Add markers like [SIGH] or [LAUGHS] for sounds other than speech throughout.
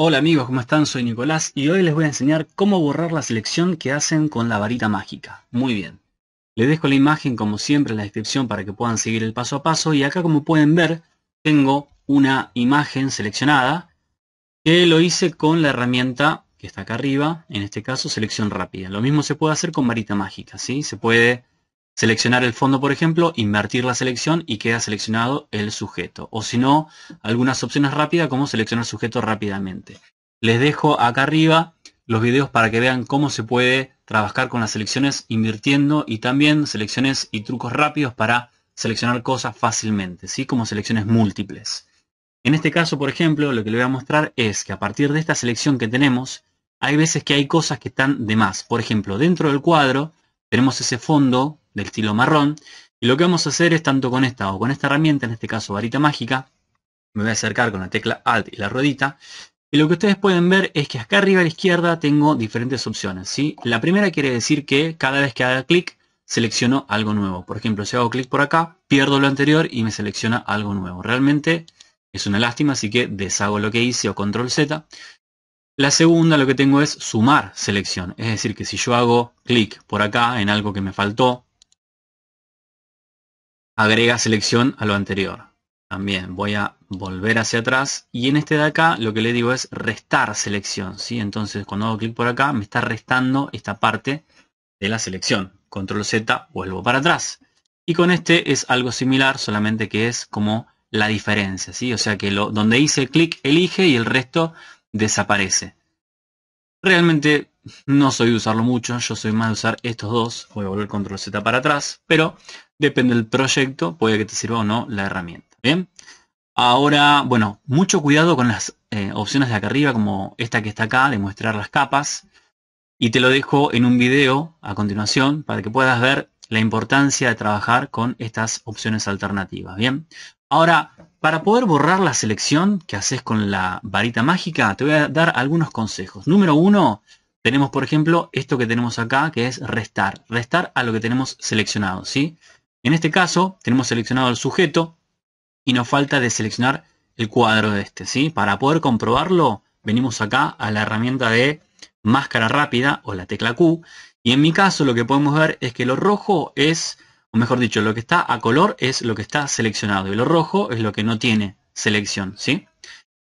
Hola amigos, ¿cómo están? Soy Nicolás y hoy les voy a enseñar cómo borrar la selección que hacen con la varita mágica. Muy bien. Les dejo la imagen como siempre en la descripción para que puedan seguir el paso a paso y acá como pueden ver tengo una imagen seleccionada que lo hice con la herramienta que está acá arriba, en este caso selección rápida. Lo mismo se puede hacer con varita mágica, ¿sí? Se puede Seleccionar el fondo, por ejemplo, invertir la selección y queda seleccionado el sujeto. O si no, algunas opciones rápidas como seleccionar sujeto rápidamente. Les dejo acá arriba los videos para que vean cómo se puede trabajar con las selecciones invirtiendo y también selecciones y trucos rápidos para seleccionar cosas fácilmente, ¿sí? como selecciones múltiples. En este caso, por ejemplo, lo que le voy a mostrar es que a partir de esta selección que tenemos, hay veces que hay cosas que están de más. Por ejemplo, dentro del cuadro tenemos ese fondo del estilo marrón. Y lo que vamos a hacer es tanto con esta o con esta herramienta, en este caso varita mágica, me voy a acercar con la tecla Alt y la ruedita. Y lo que ustedes pueden ver es que acá arriba a la izquierda tengo diferentes opciones. si La primera quiere decir que cada vez que haga clic selecciono algo nuevo. Por ejemplo, si hago clic por acá, pierdo lo anterior y me selecciona algo nuevo. Realmente es una lástima, así que deshago lo que hice o control Z. La segunda lo que tengo es sumar selección. Es decir, que si yo hago clic por acá en algo que me faltó agrega selección a lo anterior. También voy a volver hacia atrás y en este de acá lo que le digo es restar selección. ¿sí? Entonces cuando hago clic por acá me está restando esta parte de la selección. Control Z, vuelvo para atrás. Y con este es algo similar, solamente que es como la diferencia. ¿sí? O sea que lo, donde hice clic elige y el resto desaparece. Realmente no soy de usarlo mucho, yo soy más de usar estos dos. Voy a volver control Z para atrás, pero Depende del proyecto, puede que te sirva o no la herramienta. Bien. Ahora, bueno, mucho cuidado con las eh, opciones de acá arriba, como esta que está acá, de mostrar las capas. Y te lo dejo en un video a continuación para que puedas ver la importancia de trabajar con estas opciones alternativas. Bien, ahora, para poder borrar la selección que haces con la varita mágica, te voy a dar algunos consejos. Número uno, tenemos por ejemplo esto que tenemos acá, que es restar. Restar a lo que tenemos seleccionado, ¿sí? sí en este caso, tenemos seleccionado el sujeto y nos falta de seleccionar el cuadro de este, ¿sí? Para poder comprobarlo, venimos acá a la herramienta de máscara rápida o la tecla Q. Y en mi caso lo que podemos ver es que lo rojo es, o mejor dicho, lo que está a color es lo que está seleccionado. Y lo rojo es lo que no tiene selección, ¿sí?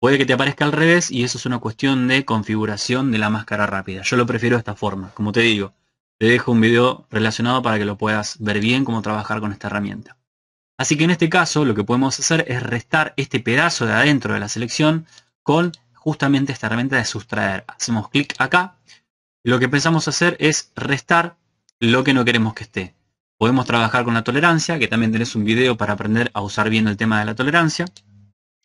Puede que te aparezca al revés y eso es una cuestión de configuración de la máscara rápida. Yo lo prefiero de esta forma, como te digo. Te dejo un video relacionado para que lo puedas ver bien cómo trabajar con esta herramienta. Así que en este caso lo que podemos hacer es restar este pedazo de adentro de la selección con justamente esta herramienta de sustraer. Hacemos clic acá. Lo que pensamos hacer es restar lo que no queremos que esté. Podemos trabajar con la tolerancia, que también tenés un video para aprender a usar bien el tema de la tolerancia.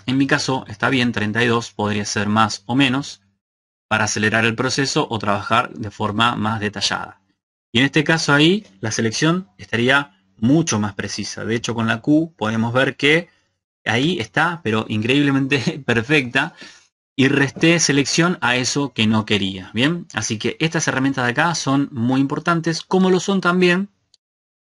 En mi caso está bien, 32 podría ser más o menos para acelerar el proceso o trabajar de forma más detallada. Y en este caso ahí la selección estaría mucho más precisa. De hecho con la Q podemos ver que ahí está, pero increíblemente [LAUGHS] perfecta. Y resté selección a eso que no quería. Bien, así que estas herramientas de acá son muy importantes, como lo son también,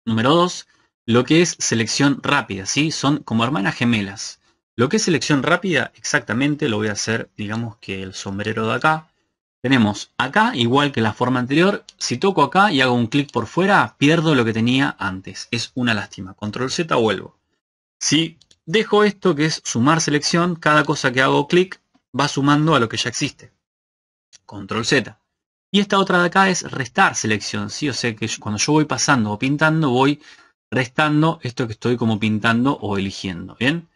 número 2, lo que es selección rápida. ¿sí? Son como hermanas gemelas. Lo que es selección rápida, exactamente lo voy a hacer, digamos que el sombrero de acá. Tenemos acá, igual que la forma anterior, si toco acá y hago un clic por fuera, pierdo lo que tenía antes. Es una lástima. Control Z, vuelvo. Si dejo esto, que es sumar selección, cada cosa que hago clic va sumando a lo que ya existe. Control Z. Y esta otra de acá es restar selección, ¿sí? O sea que cuando yo voy pasando o pintando, voy restando esto que estoy como pintando o eligiendo, ¿bien?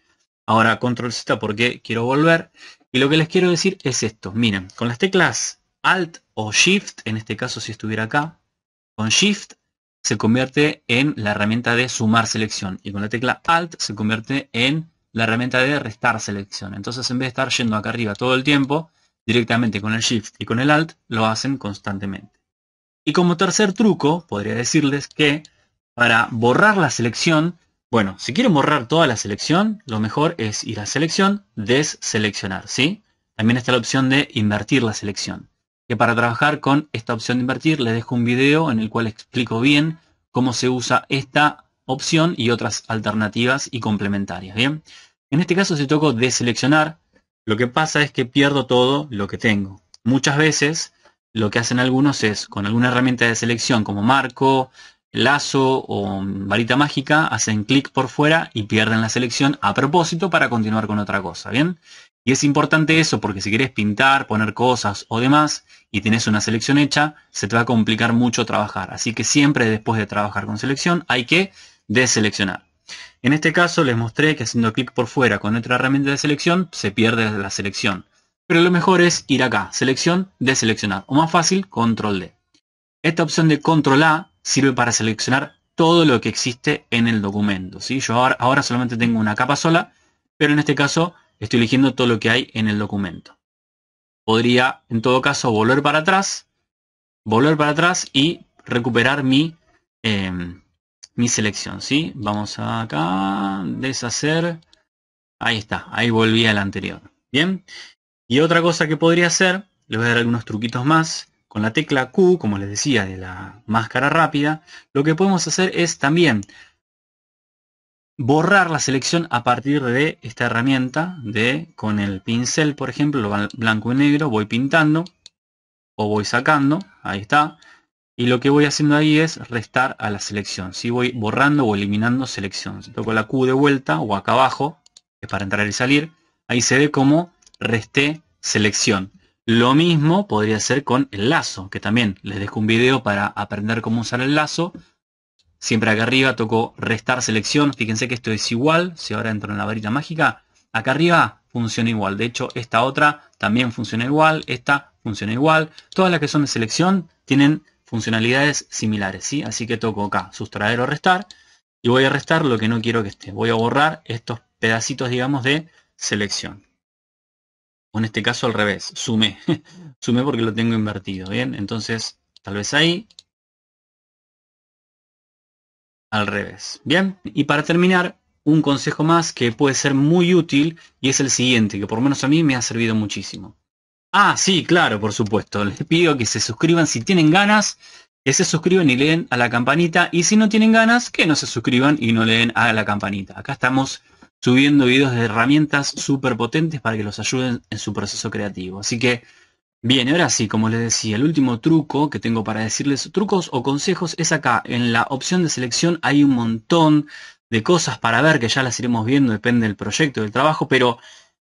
Ahora control Z porque quiero volver. Y lo que les quiero decir es esto. Miren, con las teclas Alt o Shift, en este caso si estuviera acá, con Shift se convierte en la herramienta de sumar selección y con la tecla Alt se convierte en la herramienta de restar selección. Entonces en vez de estar yendo acá arriba todo el tiempo, directamente con el Shift y con el Alt lo hacen constantemente. Y como tercer truco, podría decirles que para borrar la selección bueno, si quiero borrar toda la selección, lo mejor es ir a selección, deseleccionar, ¿sí? También está la opción de invertir la selección. Que para trabajar con esta opción de invertir, les dejo un video en el cual explico bien cómo se usa esta opción y otras alternativas y complementarias, ¿bien? En este caso, si toco deseleccionar, lo que pasa es que pierdo todo lo que tengo. Muchas veces, lo que hacen algunos es, con alguna herramienta de selección como marco, lazo o varita mágica, hacen clic por fuera y pierden la selección a propósito para continuar con otra cosa, ¿bien? Y es importante eso porque si quieres pintar, poner cosas o demás y tienes una selección hecha, se te va a complicar mucho trabajar. Así que siempre después de trabajar con selección hay que deseleccionar. En este caso les mostré que haciendo clic por fuera con otra herramienta de selección se pierde la selección. Pero lo mejor es ir acá, selección, deseleccionar. O más fácil, control D. Esta opción de control A sirve para seleccionar todo lo que existe en el documento. ¿sí? Yo ahora, solamente tengo una capa sola, pero en este caso estoy eligiendo todo lo que hay en el documento. Podría, en todo caso, volver para atrás, volver para atrás y recuperar mi, em, mi selección. ¿sí? Vamos acá, deshacer. Ahí está, ahí volví al anterior. Bien. Y otra cosa que podría hacer, les voy a dar algunos truquitos más, con la tecla Q, como les decía, de la máscara rápida, lo que podemos hacer es también borrar la selección a partir de esta herramienta de con el pincel, por ejemplo, blanco y negro, voy pintando o voy sacando, ahí está. Y lo que voy haciendo ahí es restar a la selección. Si voy borrando o eliminando selección. Si toco la Q de vuelta o acá abajo, que es para entrar y salir, ahí se ve como resté selección. Lo mismo podría ser con el lazo, que también les dejo un video para aprender cómo usar el lazo. Siempre acá arriba toco restar selección. Fíjense que esto es igual. Si ahora entro en la varita mágica, acá arriba funciona igual. De hecho, esta otra también funciona igual. Esta funciona igual. Todas las que son de selección tienen funcionalidades similares. ¿sí? Así que toco acá sustraer o restar. Y voy a restar lo que no quiero que esté. Voy a borrar estos pedacitos, digamos, de selección o en este caso al revés, sumé. [LAUGHS] sumé porque lo tengo invertido, ¿bien? Entonces, tal vez ahí. Al revés, ¿bien? Y para terminar, un consejo más que puede ser muy útil y es el siguiente, que por lo menos a mí me ha servido muchísimo. Ah, sí, claro, por supuesto. Les pido que se suscriban si tienen ganas, que se suscriban y leen a la campanita. Y si no tienen ganas, que no se suscriban y no leen a la campanita. Acá estamos subiendo videos de herramientas súper potentes para que los ayuden en su proceso creativo. Así que, bien, ahora sí, como les decía, el último truco que tengo para decirles, trucos o consejos, es acá. En la opción de selección hay un montón de cosas para ver que ya las iremos viendo, depende del proyecto, del trabajo, pero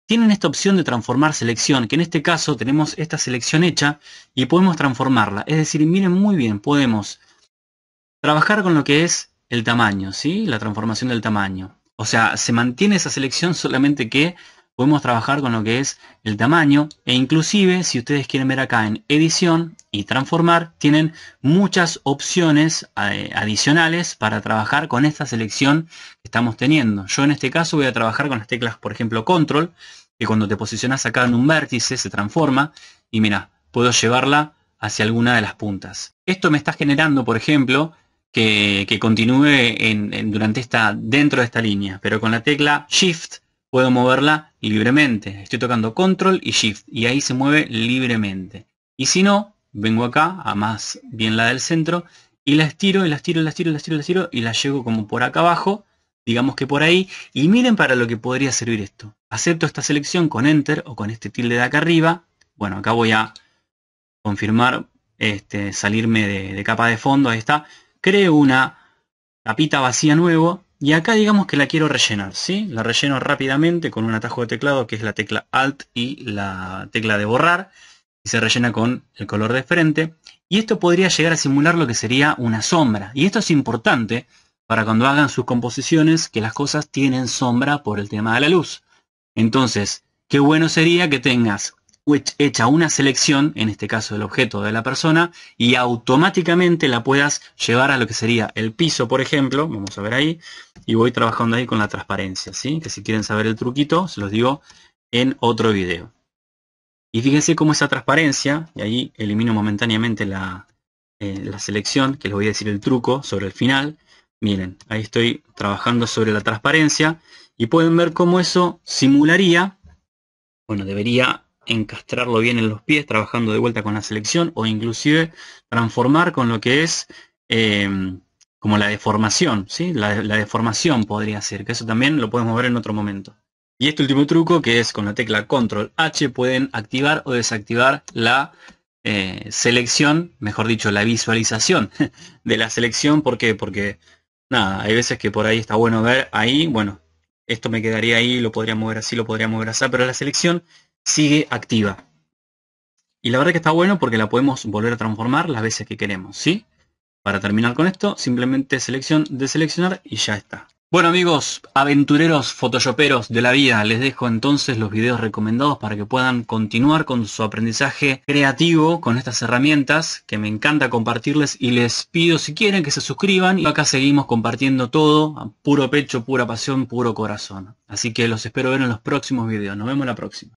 tienen esta opción de transformar selección, que en este caso tenemos esta selección hecha y podemos transformarla. Es decir, miren muy bien, podemos trabajar con lo que es el tamaño, ¿sí? La transformación del tamaño. O sea, se mantiene esa selección solamente que podemos trabajar con lo que es el tamaño e inclusive si ustedes quieren ver acá en edición y transformar tienen muchas opciones eh, adicionales para trabajar con esta selección que estamos teniendo. Yo en este caso voy a trabajar con las teclas por ejemplo control que cuando te posicionas acá en un vértice se transforma y mira puedo llevarla hacia alguna de las puntas. Esto me está generando por ejemplo que, continúe en, durante esta, dentro de esta línea, pero con la tecla Shift puedo moverla libremente. Estoy tocando Control y Shift y ahí se mueve libremente. Y si no, vengo acá, a más bien la del centro, y la estiro, y la estiro, y la estiro, y la estiro, y la estiro, y la llevo como por acá abajo, digamos que por ahí, y miren para lo que podría servir esto. Acepto esta selección con Enter o con este tilde de acá arriba. Bueno, acá voy a confirmar, este, salirme de capa de fondo, ahí está creo una capita vacía nuevo y acá digamos que la quiero rellenar, ¿sí? La relleno rápidamente con un atajo de teclado que es la tecla Alt y la tecla de borrar y se rellena con el color de frente. Y esto podría llegar a simular lo que sería una sombra. Y esto es importante para cuando hagan sus composiciones que las cosas tienen sombra por el tema de la luz. Entonces, qué bueno sería que tengas hecha una selección, en este caso del objeto de la persona, y automáticamente la puedas llevar a lo que sería el piso, por ejemplo, vamos a ver ahí, y voy trabajando ahí con la transparencia, ¿sí? que si quieren saber el truquito, se los digo en otro video. Y fíjense cómo esa transparencia, y ahí elimino momentáneamente la, eh, la selección, que les voy a decir el truco sobre el final, miren, ahí estoy trabajando sobre la transparencia, y pueden ver cómo eso simularía, bueno, debería encastrarlo bien en los pies, trabajando de vuelta con la selección o inclusive transformar con lo que es eh, como la deformación, ¿sí? La, deformación podría ser, que eso también lo podemos ver en otro momento. Y este último truco que es con la tecla Control H pueden activar o desactivar la eh, selección, mejor dicho, la visualización [LAUGHS] de la selección. ¿Por qué? Porque nada, hay veces que por ahí está bueno ver ahí, bueno, esto me quedaría ahí, lo podría mover así, lo podría mover así, pero la selección sigue activa. Y la verdad que está bueno porque la podemos volver a transformar las veces que queremos, ¿sí? Para terminar con esto, simplemente selección, seleccionar y ya está. Bueno amigos, aventureros photoshoperos de la vida, les dejo entonces los videos recomendados para que puedan continuar con su aprendizaje creativo con estas herramientas que me encanta compartirles y les pido si quieren que se suscriban y acá seguimos compartiendo todo, a puro pecho, pura pasión, puro corazón. Así que los espero ver en los próximos videos, nos vemos la próxima.